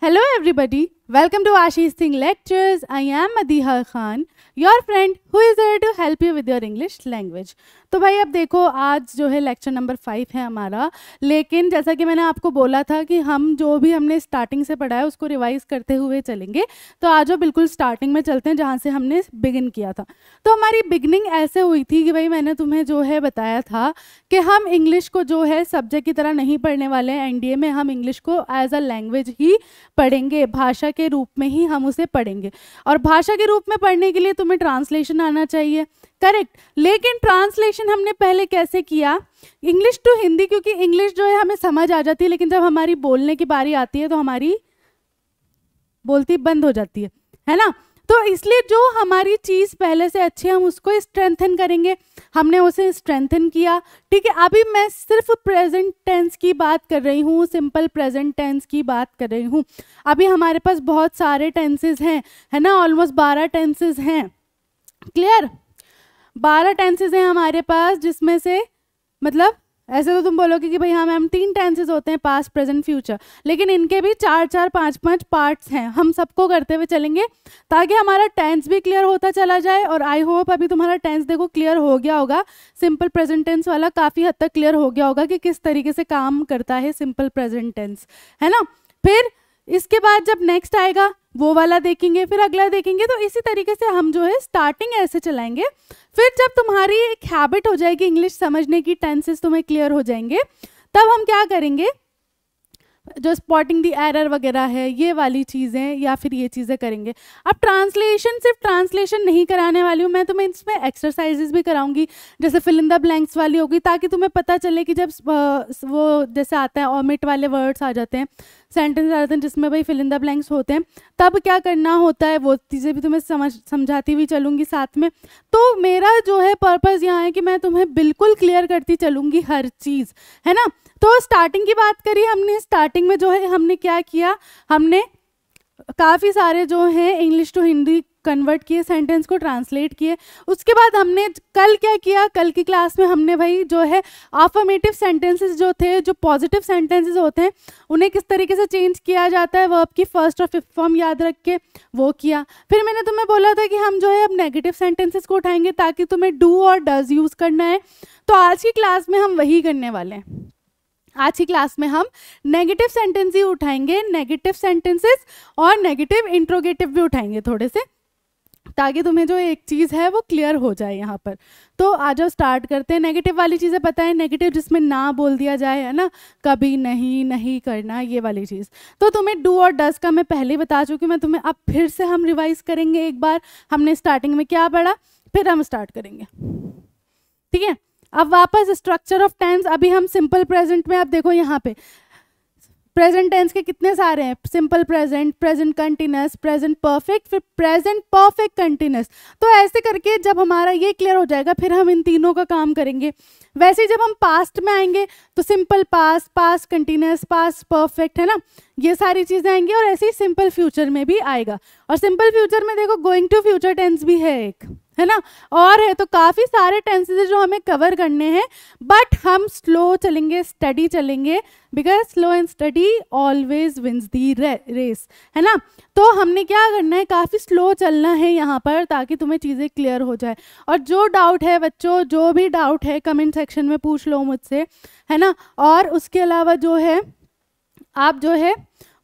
Hello everybody, Welcome to Ashish Singh Lectures. I am Adiha Khan, your friend who is there to help you with your English language. तो भाई अब देखो आज जो है lecture number five है हमारा लेकिन जैसा कि मैंने आपको बोला था कि हम जो भी हमने स्टार्टिंग से पढ़ा है उसको रिवाइज करते हुए चलेंगे तो आज वो बिल्कुल स्टार्टिंग में चलते हैं जहाँ से हमने बिगिन किया था तो हमारी बिगनिंग ऐसे हुई थी कि भाई मैंने तुम्हें जो है बताया था कि हम इंग्लिश को जो है सब्जेक्ट की तरह नहीं पढ़ने वाले हैं एनडीए में हम इंग्लिश को एज अ लैंग्वेज ही पढ़ेंगे भाषा के रूप में ही हम उसे पढ़ेंगे और भाषा के रूप में पढ़ने के लिए तुम्हें ट्रांसलेशन आना चाहिए करेक्ट लेकिन ट्रांसलेशन हमने पहले कैसे किया इंग्लिश टू हिंदी क्योंकि इंग्लिश जो है हमें समझ आ जाती है लेकिन जब हमारी बोलने की बारी आती है तो हमारी बोलती बंद हो जाती है है ना तो इसलिए जो हमारी चीज़ पहले से अच्छी है हम उसको स्ट्रेंथन करेंगे हमने उसे स्ट्रेंथन किया ठीक है अभी मैं सिर्फ प्रेजेंट टेंस की बात कर रही हूँ सिंपल प्रेजेंट टेंस की बात कर रही हूँ अभी हमारे पास बहुत सारे टेंसेज हैं है ना ऑलमोस्ट बारह टेंसेज हैं क्लियर बारह टेंसेज हैं हमारे पास जिसमें से मतलब ऐसे तो तुम बोलोगे कि भाई हाँ मैम तीन टेंसेज होते हैं पास्ट प्रेजेंट फ्यूचर लेकिन इनके भी चार चार पाँच पाँच पार्ट्स हैं हम सबको करते हुए चलेंगे ताकि हमारा टेंस भी क्लियर होता चला जाए और आई होप अभी तुम्हारा टेंस देखो क्लियर हो गया होगा सिंपल प्रेजेंट टेंस वाला काफ़ी हद तक क्लियर हो गया होगा कि किस तरीके से काम करता है सिंपल प्रेजेंट टेंस है ना फिर इसके बाद जब नेक्स्ट आएगा वो वाला देखेंगे फिर अगला देखेंगे तो इसी तरीके से हम जो है स्टार्टिंग ऐसे चलाएंगे फिर जब तुम्हारी एक हैबिट हो जाएगी इंग्लिश समझने की टेंसेस तुम्हें क्लियर हो जाएंगे तब हम क्या करेंगे जो स्पॉटिंग दी एरर वगैरह है ये वाली चीज़ें या फिर ये चीज़ें करेंगे अब ट्रांसलेशन सिर्फ ट्रांसलेशन नहीं कराने वाली हूँ मैं तुम्हें इसमें एक्सरसाइजेज भी कराऊंगी जैसे फिलिंदा ब्लैंक्स वाली होगी ताकि तुम्हें पता चले कि जब वो जैसे आता है ऑमिट वाले वर्ड्स आ जाते हैं सेंटेंस आते हैं जिसमें भाई फिल इन द ब्लैंक्स होते हैं तब क्या करना होता है वो चीज़ें भी तुम्हें समझ समझाती हुई चलूँगी साथ में तो मेरा जो है पर्पज़ यहाँ है कि मैं तुम्हें बिल्कुल क्लियर करती चलूँगी हर चीज़ है ना तो स्टार्टिंग की बात करी हमने स्टार्टिंग में जो है हमने क्या किया हमने काफ़ी सारे जो हैं इंग्लिश टू हिंदी कन्वर्ट किए सेंटेंस को ट्रांसलेट किए उसके बाद हमने कल क्या किया कल की क्लास में हमने भाई जो है आफर्मेटिव सेंटेंसेस जो थे जो पॉजिटिव सेंटेंसेस होते हैं उन्हें किस तरीके से चेंज किया जाता है वह आपकी फर्स्ट और फिफ्थ फॉर्म याद रख के वो किया फिर मैंने तुम्हें बोला था कि हम जो है अब नेगेटिव सेंटेंसेस को उठाएंगे ताकि तुम्हें डू और डज यूज़ करना है तो आज की क्लास में हम वही करने वाले हैं आज की क्लास में हम नेगेटिव सेंटेंस ही उठाएंगे नेगेटिव सेंटेंसेस और नेगेटिव इंट्रोगेटिव भी उठाएंगे थोड़े से ताकि तुम्हें जो एक चीज़ है वो क्लियर हो जाए यहाँ पर तो आ जाओ स्टार्ट करते हैं नेगेटिव वाली चीज़ें पता है नेगेटिव जिसमें ना बोल दिया जाए है ना कभी नहीं नहीं करना ये वाली चीज़ तो तुम्हें डू और डस का मैं पहले बता चुकी मैं तुम्हें अब फिर से हम रिवाइज करेंगे एक बार हमने स्टार्टिंग में क्या पढ़ा फिर हम स्टार्ट करेंगे ठीक है अब वापस स्ट्रक्चर ऑफ टेंस अभी हम सिंपल प्रेजेंट में आप देखो यहाँ पे प्रेजेंट टेंस के कितने सारे हैं simple present present continuous present perfect फिर प्रेजेंट परफेक्ट कंटिन्यूस तो ऐसे करके जब हमारा ये क्लियर हो जाएगा फिर हम इन तीनों का काम करेंगे वैसे जब हम पास्ट में आएंगे तो simple past past continuous past perfect है ना ये सारी चीज़ें आएंगी और ऐसे ही सिंपल फ्यूचर में भी आएगा और सिंपल फ्यूचर में देखो गोइंग टू फ्यूचर टेंस भी है एक है ना और है तो काफ़ी सारे टेंसेज जो हमें कवर करने हैं बट हम स्लो चलेंगे स्टडी चलेंगे because slow and steady always wins the race है ना तो हमने क्या करना है काफ़ी स्लो चलना है यहाँ पर ताकि तुम्हें चीज़ें क्लियर हो जाए और जो डाउट है बच्चों जो भी डाउट है कमेंट सेक्शन में पूछ लो मुझसे है ना और उसके अलावा जो है आप जो है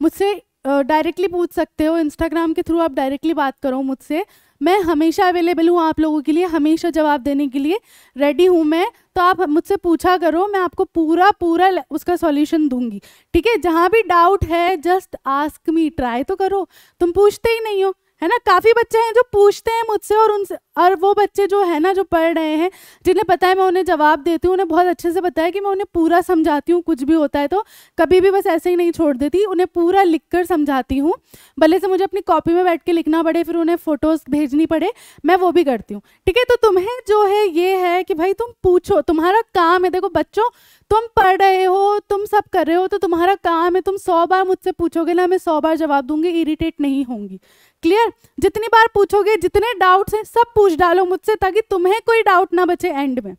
मुझसे डायरेक्टली पूछ सकते हो इंस्टाग्राम के थ्रू आप डायरेक्टली बात करो मुझसे मैं हमेशा अवेलेबल हूँ आप लोगों के लिए हमेशा जवाब देने के लिए रेडी हूँ मैं तो आप मुझसे पूछा करो मैं आपको पूरा पूरा उसका सॉल्यूशन दूंगी ठीक है जहाँ भी डाउट है जस्ट आस्क मी ट्राई तो करो तुम पूछते ही नहीं हो है ना काफ़ी बच्चे हैं जो पूछते हैं मुझसे और उनसे और वो बच्चे जो है ना जो पढ़ रहे हैं जिन्हें पता है मैं उन्हें जवाब देती हूँ उन्हें बहुत अच्छे से पता है कि मैं उन्हें पूरा समझाती हूँ कुछ भी होता है तो कभी भी बस ऐसे ही नहीं छोड़ देती उन्हें पूरा लिख कर समझाती हूँ भले से मुझे अपनी कॉपी में बैठ के लिखना पड़े फिर उन्हें फ़ोटोज़ भेजनी पड़े मैं वो भी करती हूँ ठीक है तो तुम्हें जो है ये है कि भाई तुम पूछो तुम्हारा काम है देखो बच्चों तुम पढ़ रहे हो तुम सब कर रहे हो तो तुम्हारा काम है तुम सौ बार मुझसे पूछोगे ना मैं सौ बार जवाब दूंगी इरिटेट नहीं होंगी क्लियर जितनी बार पूछोगे जितने डाउट्स हैं सब पूछ डालो मुझसे ताकि तुम्हें कोई डाउट ना बचे एंड में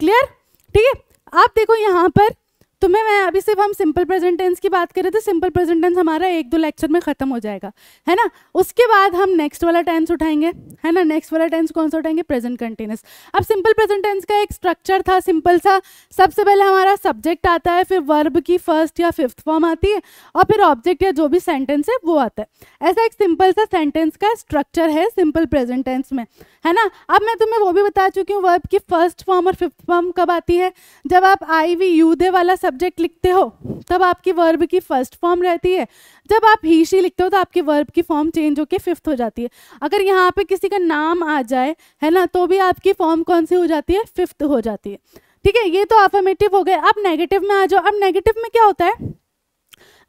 क्लियर ठीक है आप देखो यहाँ पर तो मैं मैं अभी सिर्फ हम सिंपल प्रेजेंट टेंस की बात कर रहे थे सिंपल प्रेजेंट टेंस हमारा एक दो लेक्चर में ख़त्म हो जाएगा है ना उसके बाद हम नेक्स्ट वाला टेंस उठाएंगे है ना नेक्स्ट वाला टेंस कौन सा उठाएंगे प्रेजेंट कंटिन्यूस अब सिंपल प्रेजेंट टेंस का एक स्ट्रक्चर था सिंपल सा सबसे पहले हमारा सब्जेक्ट आता है फिर वर्ब की फर्स्ट या फिफ्थ फॉर्म आती है और फिर ऑब्जेक्ट या जो भी सेंटेंस है वो आता है ऐसा एक सिंपल सा सेंटेंस का स्ट्रक्चर है सिंपल प्रेजेंट टेंस में है ना अब मैं तुम्हें वो भी बता चुकी हूँ वर्ब की फर्स्ट फॉर्म और फिफ्थ फॉर्म कब आती है जब आप आई वी यू दे वाला सब्जेक्ट लिखते हो तब आपकी वर्ब की फर्स्ट फॉर्म रहती है जब आप ही शी लिखते हो तो आपकी वर्ब की फॉर्म चेंज होकर फिफ्थ हो जाती है अगर यहाँ पे किसी का नाम आ जाए है ना तो भी आपकी फॉर्म कौन सी हो जाती है फिफ्थ हो जाती है ठीक है ये तो अफर्मेटिव हो गए अब नेगेटिव में आ जाओ अब नेगेटिव में क्या होता है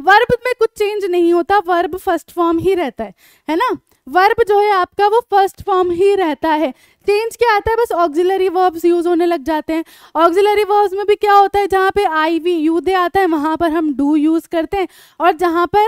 वर्ब में कुछ चेंज नहीं होता वर्ब फर्स्ट फॉर्म ही रहता है है ना वर्ब जो है आपका वो फर्स्ट फॉर्म ही रहता है चेंज क्या आता है बस ऑक्सिलरी वर्ब्स यूज होने लग जाते हैं ऑक्सिलरी वर्ब्स में भी क्या होता है जहाँ पे आई वी यू दे आता है वहाँ पर हम डू यूज करते हैं और जहाँ पर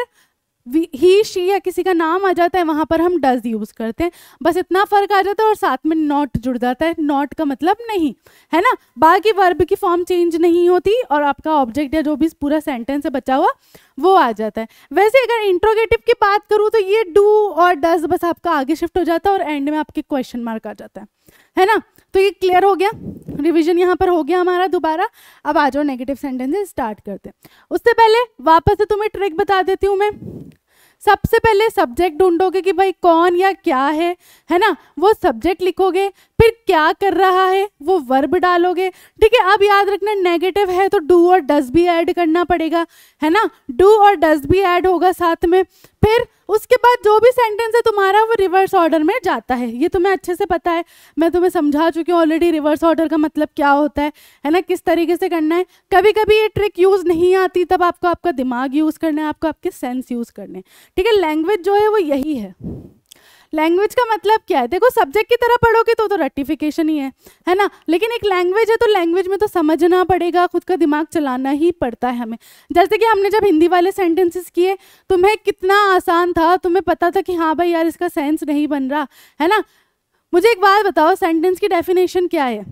ही शी या किसी का नाम आ जाता है वहाँ पर हम डज यूज़ करते हैं बस इतना फ़र्क आ जाता है और साथ में नॉट जुड़ जाता है नॉट का मतलब नहीं है ना बाकी वर्ब की फॉर्म चेंज नहीं होती और आपका ऑब्जेक्ट या जो भी पूरा सेंटेंस है बचा हुआ वो आ जाता है वैसे अगर इंट्रोगेटिव की बात करूँ तो ये डू और डज बस आपका आगे शिफ्ट हो जाता है और एंड में आपके क्वेश्चन मार्क आ जाता है है ना तो ये क्लियर हो गया रिवीजन यहाँ पर हो गया हमारा दोबारा अब आ जाओ नेगेटिव सेंटेंसेस स्टार्ट करते हैं उससे पहले वापस से तुम्हें ट्रिक बता देती हूँ मैं सबसे पहले सब्जेक्ट ढूंढोगे कि भाई कौन या क्या है है ना वो सब्जेक्ट लिखोगे फिर क्या कर रहा है वो वर्ब डालोगे ठीक है अब याद रखना नेगेटिव है तो डू और डज भी ऐड करना पड़ेगा है ना डू और डज भी ऐड होगा साथ में फिर उसके बाद जो भी सेंटेंस है तुम्हारा वो रिवर्स ऑर्डर में जाता है ये तुम्हें अच्छे से पता है मैं तुम्हें समझा चुकी हूँ ऑलरेडी रिवर्स ऑर्डर का मतलब क्या होता है है ना किस तरीके से करना है कभी कभी ये ट्रिक यूज़ नहीं आती तब आपको आपका दिमाग यूज़ करना है आपको आपके सेंस यूज़ करने ठीक है लैंग्वेज जो है वो यही है लैंग्वेज का मतलब क्या है देखो सब्जेक्ट की तरह पढ़ोगे तो तो रेटिफिकेशन ही है है ना लेकिन एक लैंग्वेज है तो लैंग्वेज में तो समझना पड़ेगा खुद का दिमाग चलाना ही पड़ता है हमें जैसे कि हमने जब हिंदी वाले सेंटेंसेस किए तुम्हें कितना आसान था तुम्हें पता था कि हाँ भाई यार इसका सेंस नहीं बन रहा है ना मुझे एक बात बताओ सेंटेंस की डेफिनेशन क्या है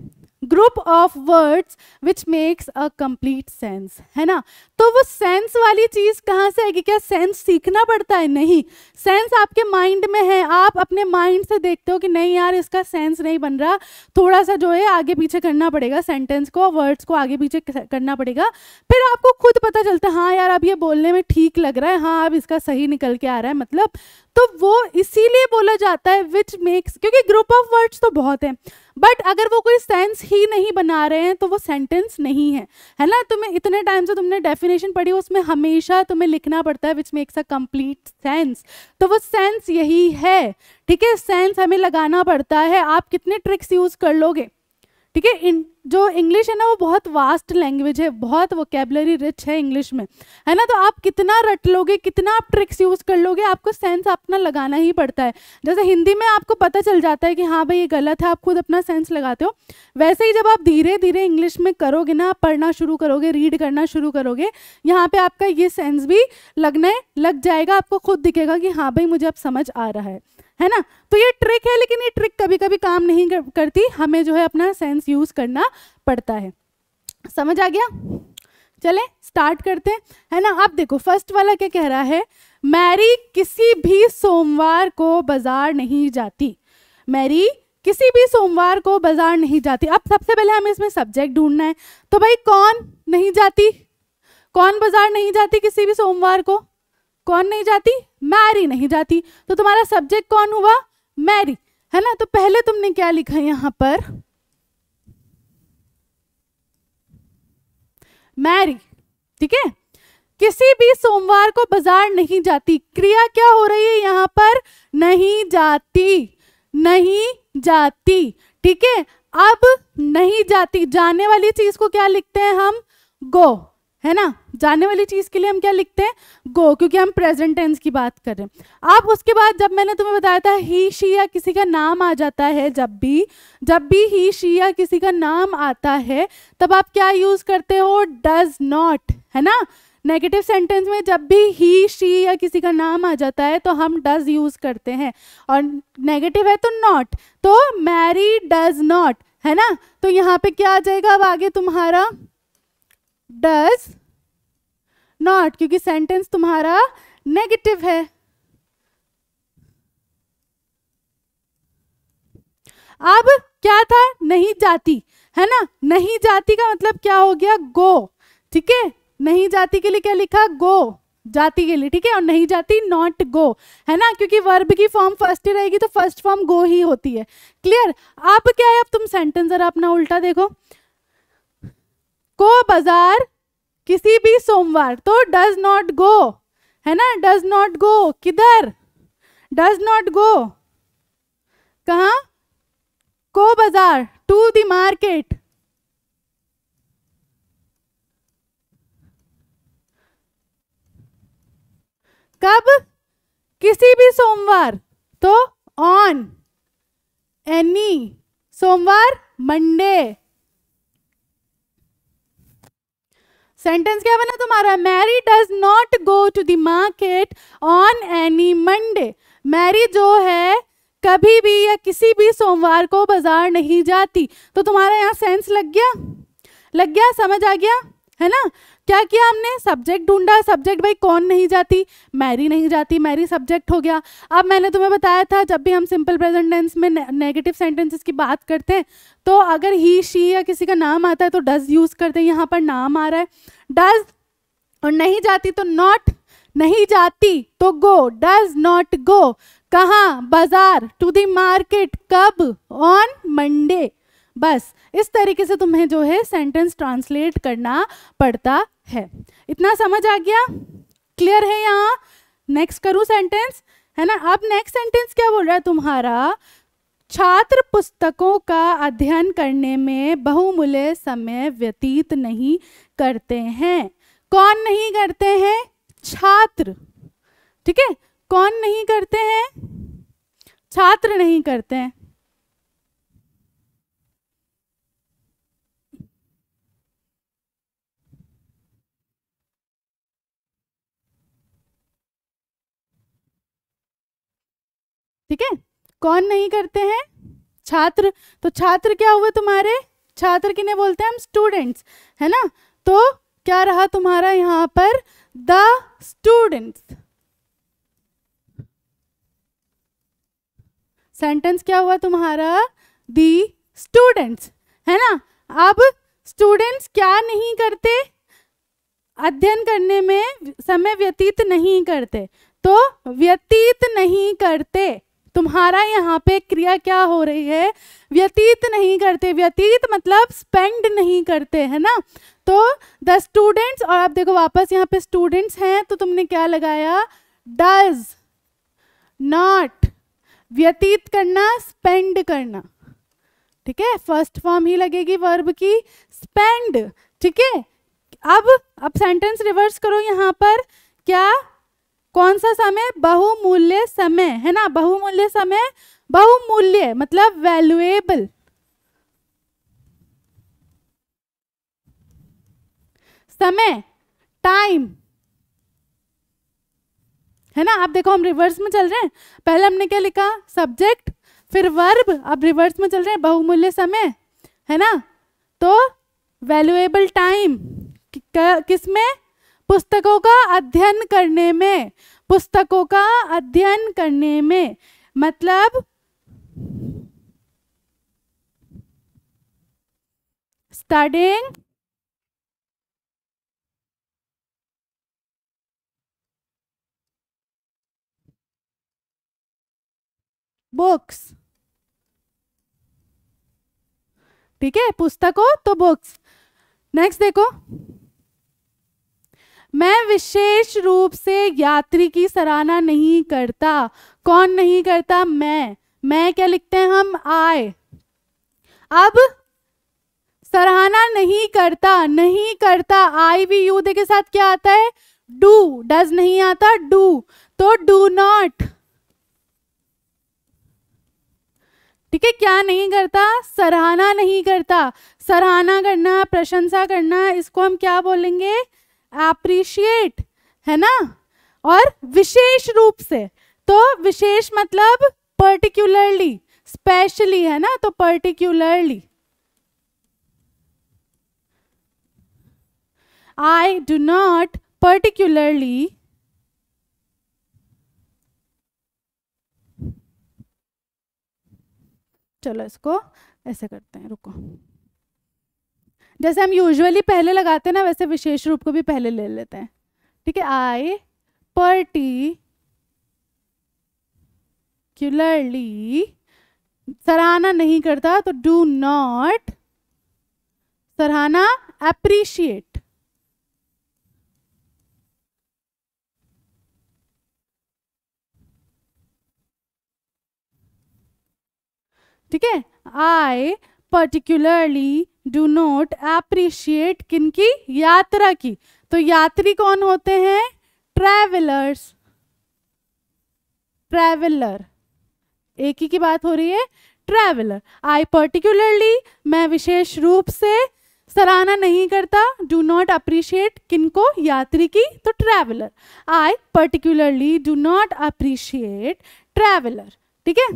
group of words which makes a complete sense है ना तो वो सेंस वाली चीज़ कहाँ से आएगी क्या सेंस सीखना पड़ता है नहीं सेंस आपके माइंड में है आप अपने माइंड से देखते हो कि नहीं यार इसका सेंस नहीं बन रहा थोड़ा सा जो है आगे पीछे करना पड़ेगा सेंटेंस को वर्ड्स को आगे पीछे करना पड़ेगा फिर आपको खुद पता चलता है हाँ यार अब ये बोलने में ठीक लग रहा है हाँ अब इसका सही निकल के आ रहा है मतलब तो वो इसीलिए बोला जाता है विच मेक्स क्योंकि ग्रुप ऑफ वर्ड्स तो बहुत हैं बट अगर वो कोई सेंस ही नहीं बना रहे हैं तो वो सेंटेंस नहीं है है ना तुम्हें इतने टाइम से तुमने डेफिनेट डेफिनेशन पढ़ी उसमें हमेशा तुम्हें लिखना पड़ता है which makes a complete sense तो वो सेंस यही है ठीक है सेंस हमें लगाना पड़ता है आप कितने ट्रिक्स यूज कर लोगे ठीक है इन जो इंग्लिश है ना वो बहुत वास्ट लैंग्वेज है बहुत वोकेबलरी रिच है इंग्लिश में है ना तो आप कितना रट लोगे कितना आप ट्रिक्स यूज़ कर लोगे आपको सेंस अपना लगाना ही पड़ता है जैसे हिंदी में आपको पता चल जाता है कि हाँ भाई ये गलत है आप खुद अपना सेंस लगाते हो वैसे ही जब आप धीरे धीरे इंग्लिश में करोगे ना आप पढ़ना शुरू करोगे रीड करना शुरू करोगे यहाँ पर आपका ये सेंस भी लगने लग जाएगा आपको खुद दिखेगा कि हाँ भाई मुझे अब समझ आ रहा है है ना तो ये ट्रिक है लेकिन ये ट्रिक कभी कभी काम नहीं करती हमें जो है अपना सेंस यूज करना पड़ता है समझ आ गया चले स्टार्ट करते हैं है ना आप देखो फर्स्ट वाला क्या कह रहा है मैरी किसी भी सोमवार को बाजार नहीं जाती मैरी किसी भी सोमवार को बाजार नहीं जाती अब सबसे पहले हमें इसमें सब्जेक्ट ढूंढना है तो भाई कौन नहीं जाती कौन बाजार नहीं जाती किसी भी सोमवार को कौन नहीं जाती मैरी नहीं जाती तो तुम्हारा सब्जेक्ट कौन हुआ मैरी है ना तो पहले तुमने क्या लिखा यहां पर मैरी ठीक है किसी भी सोमवार को बाजार नहीं जाती क्रिया क्या हो रही है यहां पर नहीं जाती नहीं जाती ठीक है अब नहीं जाती जाने वाली चीज को क्या लिखते हैं हम गो है ना जाने वाली चीज़ के लिए हम क्या लिखते हैं गो क्योंकि हम प्रेजेंट टेंस की बात कर रहे हैं आप उसके बाद जब मैंने तुम्हें बताया था ही शी या किसी का नाम आ जाता है जब भी जब भी ही शी या किसी का नाम आता है तब आप क्या यूज़ करते हो डज नॉट है ना नेगेटिव सेंटेंस में जब भी ही शी या किसी का नाम आ जाता है तो हम डज यूज़ करते हैं और नेगेटिव है तो नॉट तो मैरी डज नॉट है ना तो यहाँ पे क्या आ जाएगा अब आगे तुम्हारा डज नॉट क्योंकि सेंटेंस तुम्हारा नेगेटिव है अब क्या था नहीं जाती है ना नहीं जाती का मतलब क्या हो गया गो ठीक है नहीं जाती के लिए क्या लिखा गो जाती के लिए ठीक है और नहीं जाती नॉट गो है ना क्योंकि वर्ब की फॉर्म फर्स्ट ही रहेगी तो फर्स्ट फॉर्म गो ही होती है क्लियर अब क्या है अब तुम सेंटेंस जरा अपना उल्टा देखो को बाजार किसी भी सोमवार तो डज नॉट गो है ना डज नॉट गो किधर डज नॉट गो कहा को बाजार टू द मार्केट कब किसी भी सोमवार तो ऑन एनी सोमवार मंडे सेंटेंस क्या बना तुम्हारा Mary does not go to the market on any Monday Mary जो है कभी भी या किसी भी सोमवार को बाजार नहीं जाती तो तुम्हारा यहाँ सेंस लग गया लग गया समझ आ गया है ना क्या किया हमने सब्जेक्ट ढूंढा सब्जेक्ट भाई कौन नहीं जाती मैरी नहीं जाती मैरी सब्जेक्ट हो गया अब मैंने तुम्हें बताया था जब भी हम सिंपल प्रेजेंट टेंस में नेगेटिव सेंटेंसेस की बात करते हैं तो अगर ही शी या किसी का नाम आता है तो डज यूज़ करते हैं यहाँ पर नाम आ रहा है डज और नहीं जाती तो नॉट नहीं जाती तो गो डज नॉट गो कहाँ बाजार टू दी मार्केट कब ऑन मंडे बस इस तरीके से तुम्हें जो है सेंटेंस ट्रांसलेट करना पड़ता है इतना समझ आ गया क्लियर है यहाँ नेक्स्ट करूँ सेंटेंस है ना अब नेक्स्ट सेंटेंस क्या बोल रहा है तुम्हारा छात्र पुस्तकों का अध्ययन करने में बहुमूल्य समय व्यतीत नहीं करते हैं कौन नहीं करते हैं छात्र ठीक है कौन नहीं करते हैं छात्र नहीं करते हैं ठीक है कौन नहीं करते हैं छात्र तो छात्र क्या हुए तुम्हारे छात्र किन्हें बोलते हैं हम स्टूडेंट्स है ना तो क्या रहा तुम्हारा यहाँ पर द स्टूडेंट्स सेंटेंस क्या हुआ तुम्हारा दी स्टूडेंट्स है ना अब स्टूडेंट्स क्या नहीं करते अध्ययन करने में समय व्यतीत नहीं करते तो व्यतीत नहीं करते तुम्हारा यहाँ पे क्रिया क्या हो रही है व्यतीत नहीं करते व्यतीत मतलब स्पेंड नहीं करते है ना तो द स्टूडेंट्स और आप देखो वापस यहाँ पे स्टूडेंट्स हैं तो तुमने क्या लगाया डज नॉट व्यतीत करना स्पेंड करना ठीक है फर्स्ट फॉर्म ही लगेगी वर्ब की स्पेंड ठीक है अब अब सेंटेंस रिवर्स करो यहाँ पर क्या कौन सा समय बहुमूल्य समय है ना बहुमूल्य समय बहुमूल्य मतलब वैल्यूएबल समय टाइम है ना आप देखो हम रिवर्स में चल रहे हैं पहले हमने क्या लिखा सब्जेक्ट फिर वर्ब अब रिवर्स में चल रहे हैं बहुमूल्य समय है ना तो वैल्यूएबल टाइम किस में पुस्तकों का अध्ययन करने में पुस्तकों का अध्ययन करने में मतलब स्टार्टिंग बुक्स ठीक है पुस्तकों तो बुक्स नेक्स्ट देखो मैं विशेष रूप से यात्री की सराहना नहीं करता कौन नहीं करता मैं मैं क्या लिखते हैं हम आए अब सराहना नहीं करता नहीं करता आई वी यू के साथ क्या आता है डू डज नहीं आता डू तो डू नॉट ठीक है क्या नहीं करता सराहना नहीं करता सराहना करना प्रशंसा करना इसको हम क्या बोलेंगे अप्रिशिएट है ना और विशेष रूप से तो विशेष मतलब पर्टिकुलरली स्पेशली है ना तो particularly I do not particularly चलो इसको ऐसे करते हैं रुको जैसे हम यूजुअली पहले लगाते हैं ना वैसे विशेष रूप को भी पहले ले लेते हैं ठीक है आई पर्टिक्युलरली सराहना नहीं करता तो डू नॉट सराहना अप्रिशिएट ठीक है I particularly do not appreciate किनकी यात्रा की तो यात्री कौन होते हैं ट्रैवलर्स ट्रैवलर एक ही की बात हो रही है ट्रैवलर आई पर्टिकुलरली मैं विशेष रूप से सराहना नहीं करता डू नॉट अप्रिशिएट किनको यात्री की तो traveller I particularly do not appreciate traveller ठीक है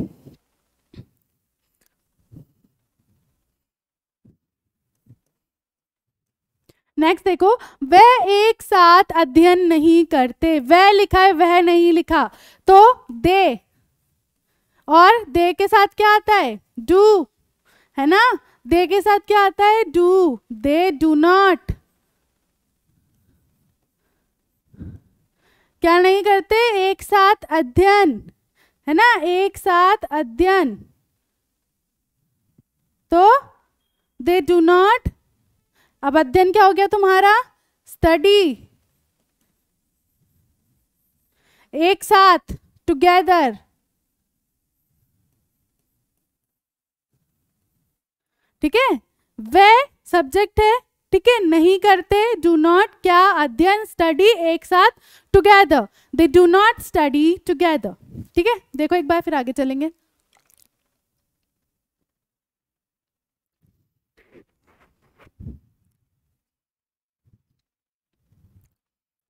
नेक्स्ट देखो वह एक साथ अध्ययन नहीं करते वह लिखा है वह नहीं लिखा तो दे और दे के साथ क्या आता है डू है ना दे के साथ क्या आता है डू दे डू नॉट क्या नहीं करते एक साथ अध्ययन है ना एक साथ अध्ययन तो दे डू नॉट अब अध्ययन क्या हो गया तुम्हारा स्टडी एक साथ टुगेदर ठीक है वह सब्जेक्ट है ठीक है नहीं करते डू नॉट क्या अध्ययन स्टडी एक साथ together they do not study together ठीक है देखो एक बार फिर आगे चलेंगे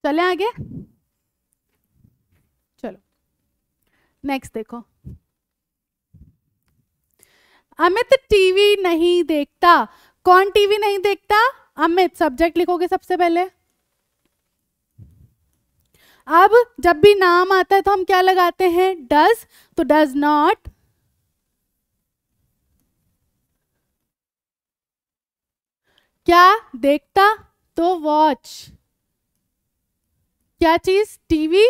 चले आगे चलो नेक्स्ट देखो अमित टीवी नहीं देखता कौन टीवी नहीं देखता अमित सब्जेक्ट लिखोगे सबसे पहले अब जब भी नाम आता है तो हम क्या लगाते हैं डज तो डज नॉट क्या देखता तो वॉच क्या चीज टीवी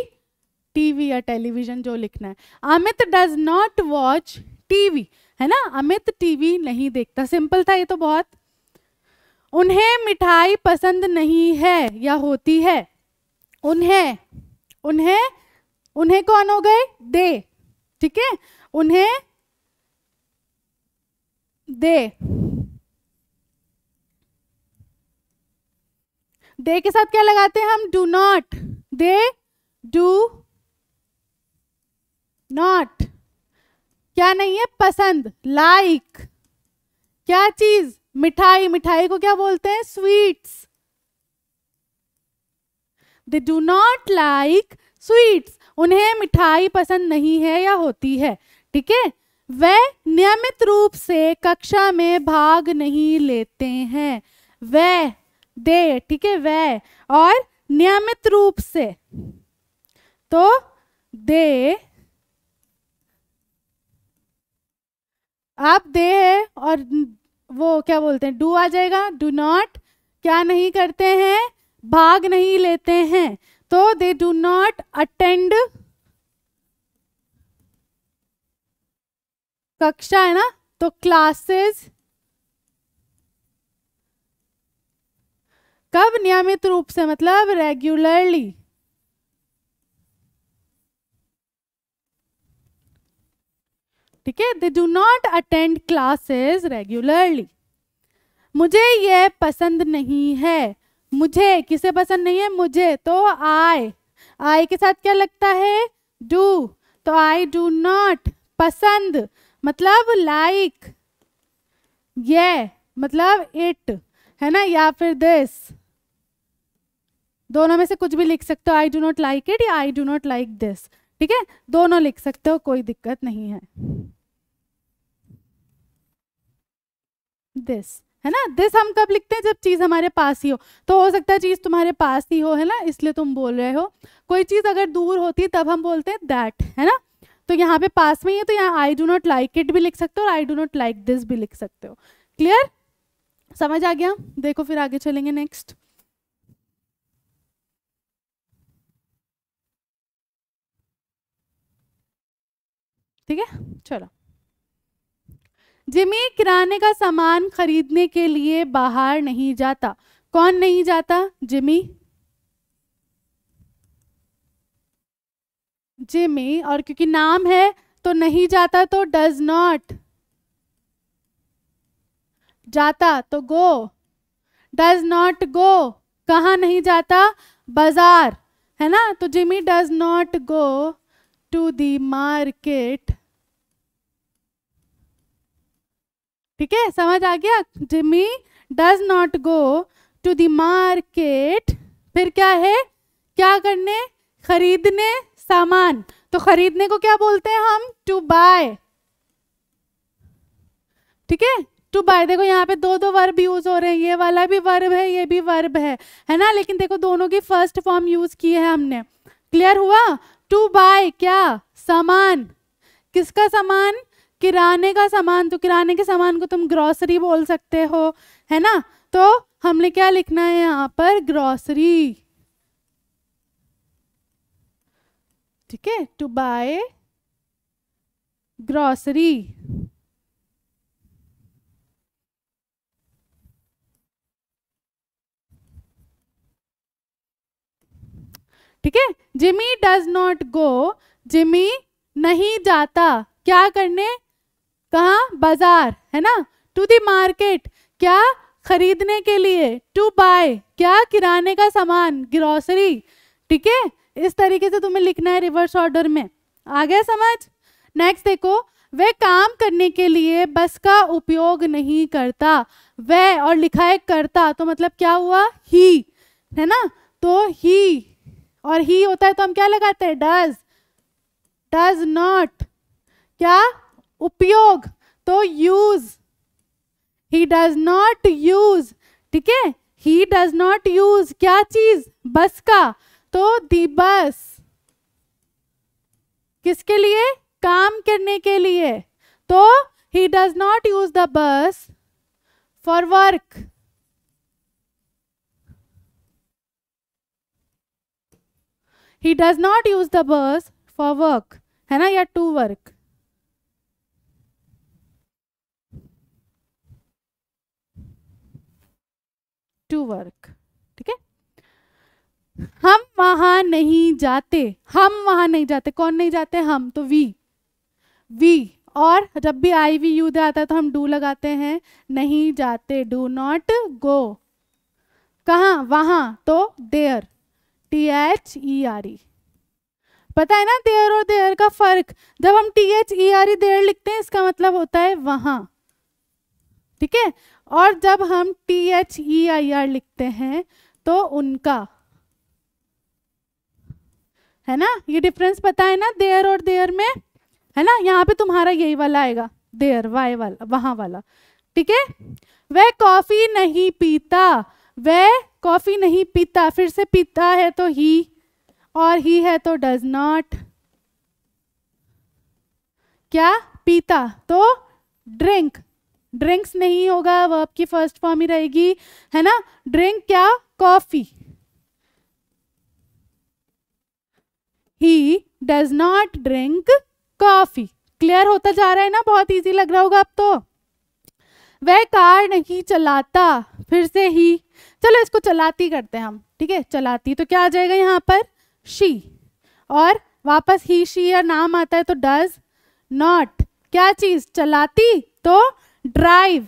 टीवी या टेलीविजन जो लिखना है Amit does not watch TV है ना अमित टीवी नहीं देखता सिंपल था ये तो बहुत उन्हें मिठाई पसंद नहीं है या होती है उन्हें उन्हें उन्हें कौन हो गए दे ठीक है उन्हें दे दे के साथ क्या लगाते हैं हम do not they do not क्या नहीं है पसंद लाइक like. क्या चीज मिठाई मिठाई को क्या बोलते हैं sweets they do not like sweets उन्हें मिठाई पसंद नहीं है या होती है ठीक है वे नियमित रूप से कक्षा में भाग नहीं लेते हैं वे दे ठीक है वे और नियमित रूप से तो दे आप दे और वो क्या बोलते हैं डू आ जाएगा डू नॉट क्या नहीं करते हैं भाग नहीं लेते हैं तो दे डू नॉट अटेंड कक्षा है ना तो क्लासेस कब नियमित रूप से मतलब रेगुलरली ठीक है they do not attend classes regularly मुझे यह पसंद नहीं है मुझे किसे पसंद नहीं है मुझे तो आई आई के साथ क्या लगता है डू तो आई डू नॉट पसंद मतलब लाइक like, ये मतलब इट है ना या फिर दिस दोनों में से कुछ भी लिख सकते हो I do not like it या I do not like this ठीक है दोनों लिख सकते हो कोई दिक्कत नहीं है दिस है ना दिस हम कब लिखते हैं जब चीज हमारे पास ही हो तो हो सकता है चीज तुम्हारे पास ही हो है ना इसलिए तुम बोल रहे हो कोई चीज अगर दूर होती तब हम बोलते हैं दैट है ना तो यहाँ पे पास में ही है तो यहाँ I do not like it भी लिख सकते हो और I do not like this भी लिख सकते हो क्लियर समझ आ गया देखो फिर आगे चलेंगे नेक्स्ट ठीक है चलो जिमी किराने का सामान खरीदने के लिए बाहर नहीं जाता कौन नहीं जाता जिमी जिमी और क्योंकि नाम है तो नहीं जाता तो डज नॉट जाता तो गो डज नॉट गो कहा नहीं जाता बाजार है ना तो Jimmy does not go to the market ठीक है समझ आ गया Jimmy does not go to the market फिर क्या है क्या करने खरीदने सामान तो खरीदने को क्या बोलते हैं हम टू बाय ठीक है टू बाय देखो यहाँ पे दो दो वर्ब यूज हो रहे हैं ये वाला भी वर्ब है ये भी वर्ब है है ना लेकिन देखो दोनों की फर्स्ट फॉर्म यूज की है हमने क्लियर हुआ टू बाय क्या सामान किसका सामान किराने का सामान तो किराने के सामान को तुम ग्रॉसरी बोल सकते हो है ना तो हमने क्या लिखना है यहाँ पर ग्रॉसरी ठीक है टू बाय ग्रॉसरी ठीक है Jimmy does not go Jimmy नहीं जाता क्या करने कहा बाजार है ना टू द मार्केट क्या खरीदने के लिए टू बाय क्या किराने का सामान ग्रोसरी ठीक है इस तरीके से तुम्हें लिखना है रिवर्स ऑर्डर में आ गया समझ नेक्स्ट देखो वह काम करने के लिए बस का उपयोग नहीं करता वह और लिखा है करता तो मतलब क्या हुआ ही है ना तो ही और ही होता है तो हम क्या लगाते हैं डज डज नॉट क्या उपयोग तो use he does not use ठीक है ही डज नॉट यूज क्या चीज बस का तो दी बस किसके लिए काम करने के लिए तो he does not use the bus for work he does not use the bus for work है ना या टू वर्क टू वर्क ठीक है हम वहां नहीं जाते हम वहां नहीं जाते कौन नहीं जाते हम तो वी वी और जब भी आई वी यू आता है तो हम डू लगाते हैं नहीं जाते डू नॉट गो कहा वहां तो there T H E R E पता है ना देयर और देयर का फर्क जब हम T H E R E there लिखते हैं इसका मतलब होता है वहां ठीक है और जब हम T H E I R लिखते हैं तो उनका है ना ये डिफरेंस पता है ना देयर और देयर में है ना यहाँ पे तुम्हारा यही वाला आएगा देयर वाई वाला वहां वाला ठीक है वह कॉफी नहीं पीता वह कॉफ़ी नहीं पीता फिर से पीता है तो ही और ही है तो डज नॉट क्या पीता तो ड्रिंक ड्रिंक्स नहीं होगा वह आपकी फर्स्ट फॉर्म ही रहेगी है ना ड्रिंक क्या coffee he does not drink coffee clear होता जा रहा है ना बहुत इजी लग रहा होगा अब तो वह कार नहीं चलाता फिर से ही चलो इसको चलाती करते हैं हम ठीक है चलाती तो क्या आ जाएगा यहाँ पर शी और वापस ही शी या नाम आता है तो डज नॉट क्या चीज चलाती तो ड्राइव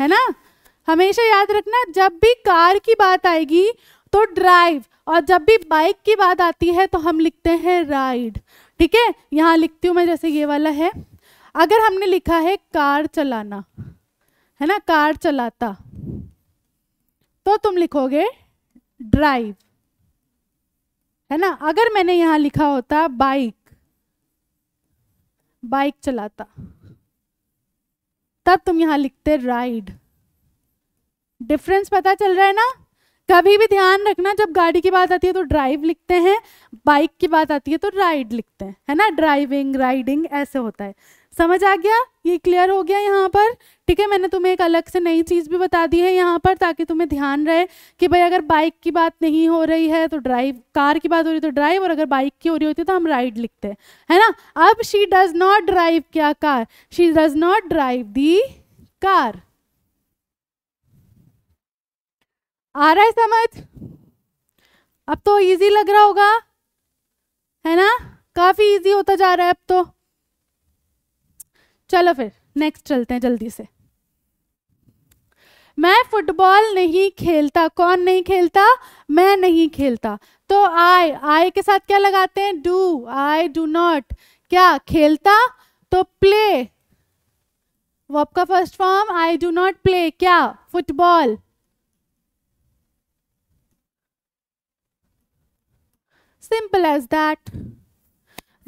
है ना हमेशा याद रखना जब भी कार की बात आएगी तो ड्राइव और जब भी बाइक की बात आती है तो हम लिखते हैं राइड ठीक है यहाँ लिखती हूँ मैं जैसे ये वाला है अगर हमने लिखा है कार चलाना है ना कार चलाता तो तुम लिखोगे ड्राइव है ना अगर मैंने यहां लिखा होता बाइक बाइक चलाता तब तुम यहां लिखते राइड डिफरेंस पता चल रहा है ना कभी भी ध्यान रखना जब गाड़ी की बात आती है तो ड्राइव लिखते हैं बाइक की बात आती है तो राइड लिखते हैं है ना ड्राइविंग राइडिंग ऐसे होता है समझ आ गया ये क्लियर हो गया यहाँ पर ठीक है मैंने तुम्हें एक अलग से नई चीज़ भी बता दी है यहाँ पर ताकि तुम्हें ध्यान रहे कि भाई अगर बाइक की बात नहीं हो रही है तो ड्राइव कार की बात हो रही है तो ड्राइव और अगर बाइक की हो रही होती है तो हम राइड लिखते हैं है ना अब शी डज नॉट ड्राइव क्या car she does not drive the car आ रहा है समझ अब तो इजी लग रहा होगा है ना काफ़ी इजी होता जा रहा है अब तो चलो फिर नेक्स्ट चलते हैं जल्दी से मैं फुटबॉल नहीं खेलता कौन नहीं खेलता मैं नहीं खेलता तो आई आई के साथ क्या लगाते हैं डू आई डू नॉट क्या खेलता तो प्ले वो आपका first form I do not play क्या फुटबॉल सिंपल एज दैट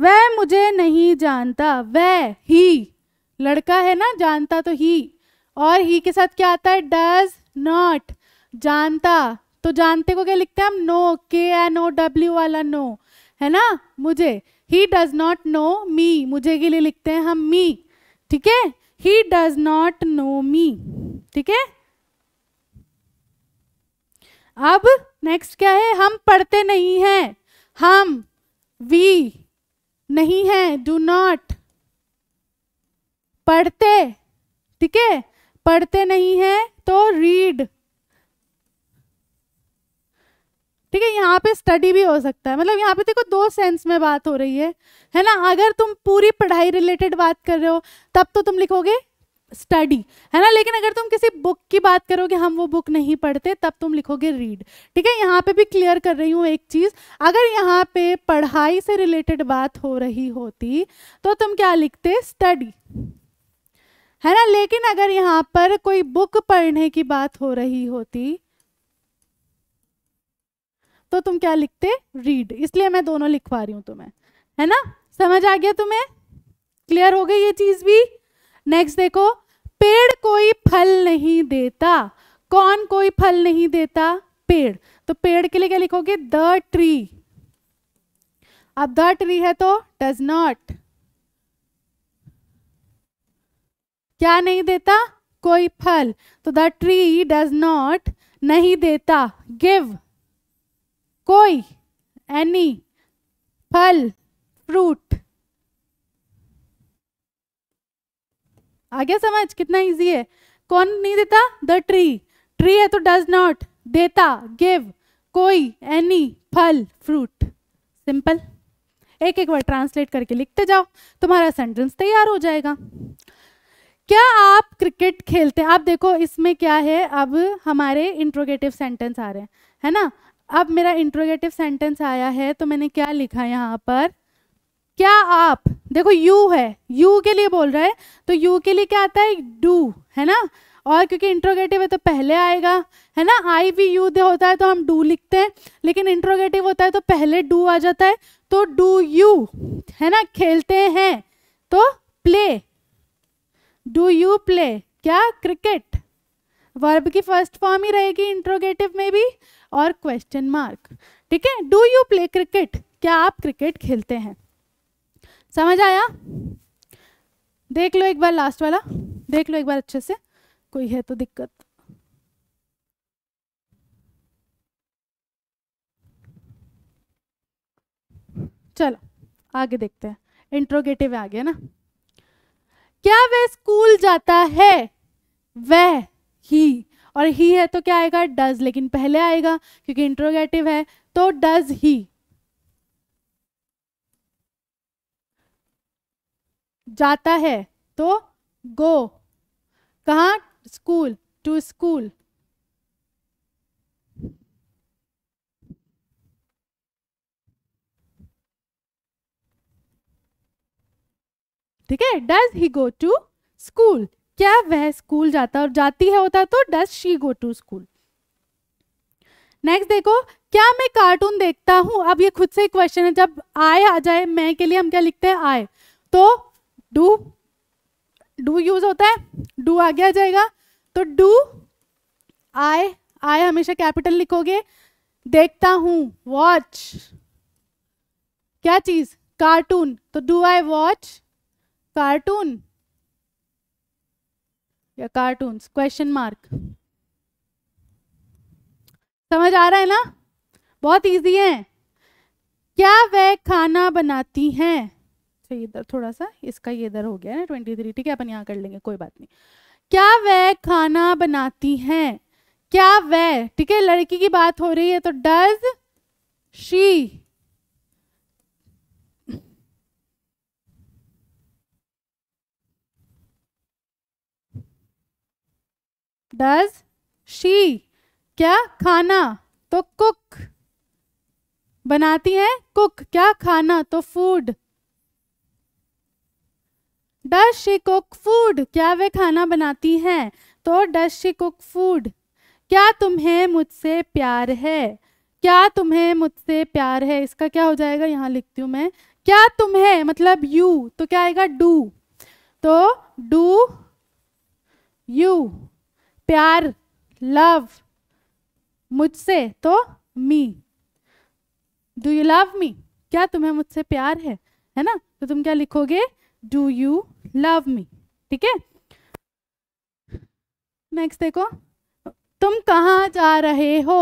वह मुझे नहीं जानता वह ही लड़का है ना जानता तो ही और ही के साथ क्या आता है डज नॉट जानता तो जानते को क्या लिखते हैं हम know K N O W वाला नो है ना मुझे he does not know me मुझे के लिए लिखते हैं हम मी ठीक है he does not know me ठीक है अब नेक्स्ट क्या है हम पढ़ते नहीं हैं हम वी नहीं है डू नॉट पढ़ते ठीक है पढ़ते नहीं है तो रीड ठीक है यहाँ पे स्टडी भी हो सकता है मतलब यहाँ पे देखो दो सेंस में बात हो रही है है ना अगर तुम पूरी पढ़ाई रिलेटेड बात कर रहे हो तब तो तुम लिखोगे स्टडी है ना लेकिन अगर तुम किसी बुक की बात करोगे हम वो बुक नहीं पढ़ते तब तुम लिखोगे रीड ठीक है यहाँ पे भी क्लियर कर रही हूँ एक चीज़ अगर यहाँ पे पढ़ाई से रिलेटेड बात हो रही होती तो तुम क्या लिखते स्टडी है ना लेकिन अगर यहाँ पर कोई बुक पढ़ने की बात हो रही होती तो तुम क्या लिखते रीड इसलिए मैं दोनों लिखवा रही हूं तुम्हें है ना समझ आ गया तुम्हें क्लियर हो गई ये चीज भी नेक्स्ट देखो पेड़ कोई फल नहीं देता कौन कोई फल नहीं देता पेड़ तो पेड़ के लिए क्या लिखोगे द ट्री अब द ट्री है तो डज नॉट क्या नहीं देता कोई फल तो द ट्री डज नॉट नहीं देता गिव कोई एनी फल फ्रूट आगे समझ कितना इजी है कौन नहीं देता द ट्री ट्री है तो डज नॉट देता गिव कोई एनी फल फ्रूट सिंपल एक एक बार ट्रांसलेट करके लिखते जाओ तुम्हारा सेंटेंस तैयार हो जाएगा क्या आप क्रिकेट खेलते हैं आप देखो इसमें क्या है अब हमारे इंट्रोगेटिव सेंटेंस आ रहे हैं है ना अब मेरा इंट्रोगेटिव सेंटेंस आया है तो मैंने क्या लिखा यहाँ पर क्या आप देखो यू है यू के लिए बोल रहा है तो यू के लिए क्या आता है डू है ना और क्योंकि इंट्रोगेटिव है तो पहले आएगा है ना आई वी यू दे होता है तो हम डू लिखते हैं लेकिन इंट्रोगेटिव होता है तो पहले डू आ जाता है तो डू यू है ना खेलते हैं तो प्ले डू यू प्ले क्या क्रिकेट वर्ब की फर्स्ट फॉर्म ही रहेगी इंट्रोगेटिव में भी और क्वेश्चन मार्क ठीक है डू यू प्ले क्रिकेट क्या आप क्रिकेट खेलते हैं समझ आया देख लो एक बार लास्ट वाला देख लो एक बार अच्छे से कोई है तो दिक्कत चलो आगे देखते हैं इंट्रोगेटिव आ गया ना क्या वह स्कूल जाता है वह ही और ही है तो क्या आएगा डज लेकिन पहले आएगा क्योंकि इंट्रोगेटिव है तो डज ही जाता है तो गो कहा स्कूल टू स्कूल ठीक है does he go to school क्या वह स्कूल जाता और जाती है होता तो does she go to school next देखो क्या मैं कार्टून देखता हूँ अब ये खुद से क्वेश्चन है जब आए आ जाए मैं के लिए हम क्या लिखते हैं आए तो डू डू यूज होता है डू आगे आ जाएगा तो डू आए आए हमेशा कैपिटल लिखोगे देखता हूँ वॉच क्या चीज कार्टून तो डू आई वॉच कार्टून या कार्टून्स क्वेश्चन मार्क समझ आ रहा है ना बहुत इजी है क्या वह खाना बनाती हैं अच्छा, ये इधर थोड़ा सा इसका ये इधर हो गया ना ट्वेंटी थ्री ठीक है अपन यहाँ कर लेंगे कोई बात नहीं क्या वह खाना बनाती हैं क्या वह ठीक है लड़की की बात हो रही है तो डज शी डज शी क्या खाना तो कुक बनाती है कुक क्या खाना तो food does she cook food क्या वे खाना बनाती हैं तो डज शी कुक फूड क्या तुम्हें मुझसे प्यार है क्या तुम्हें मुझसे प्यार है इसका क्या हो जाएगा यहाँ लिखती हूँ मैं क्या तुम्हें मतलब यू तो क्या आएगा डू तो डू यू प्यार लव मुझसे तो me do you love me क्या तुम्हें मुझसे प्यार है है ना तो तुम क्या लिखोगे डू यू लव मी ठीक है नेक्स्ट देखो तुम कहाँ जा रहे हो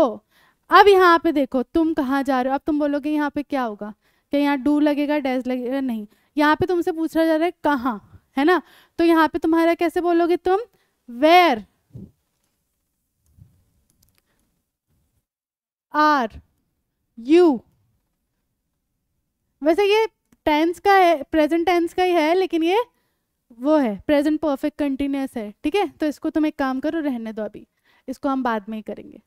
अब यहाँ पे देखो तुम कहाँ जा रहे हो अब तुम बोलोगे यहाँ पे क्या होगा क्या यहाँ डू लगेगा डैश लगेगा नहीं यहाँ पे तुमसे पूछा जा रहा है कहाँ है ना तो यहाँ पे तुम्हारा कैसे बोलोगे तुम वेयर आर यू वैसे ये टेंस का है प्रेजेंट टेंस का ही है लेकिन ये वो है प्रेजेंट परफेक्ट कंटिन्यूस है ठीक है तो इसको तुम एक काम करो रहने दो अभी इसको हम बाद में ही करेंगे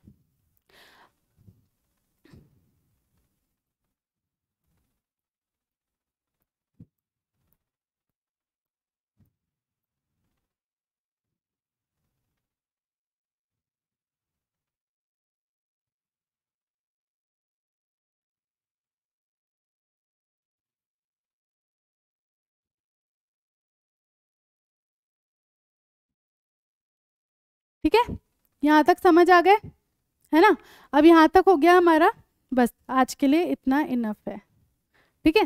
ठीक है यहाँ तक समझ आ गए है ना अब यहाँ तक हो गया हमारा बस आज के लिए इतना इनफ है ठीक है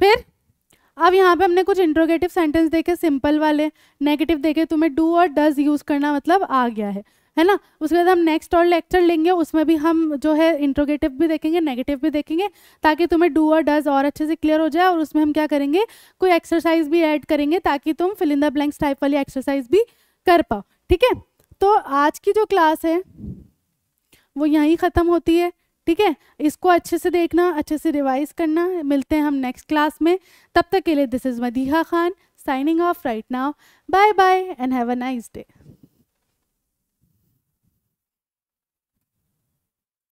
फिर अब यहाँ पे हमने कुछ इंट्रोगेटिव सेंटेंस देखे सिंपल वाले नेगेटिव देखे तुम्हें डू और डज यूज़ करना मतलब आ गया है है ना उसके बाद हम नेक्स्ट और लेक्चर लेंगे उसमें भी हम जो है इंट्रोगेटिव भी देखेंगे नेगेटिव भी देखेंगे ताकि तुम्हें डू और डज और अच्छे से क्लियर हो जाए और उसमें हम क्या करेंगे कोई एक्सरसाइज भी ऐड करेंगे ताकि तुम फिलिंदा ब्लैंक्स टाइप वाली एक्सरसाइज भी कर पाओ ठीक है तो आज की जो क्लास है वो यहीं ख़त्म होती है ठीक है इसको अच्छे से देखना अच्छे से रिवाइज करना मिलते हैं हम नेक्स्ट क्लास में तब तक के लिए this is Madiha Khan signing off right now bye bye and have a nice day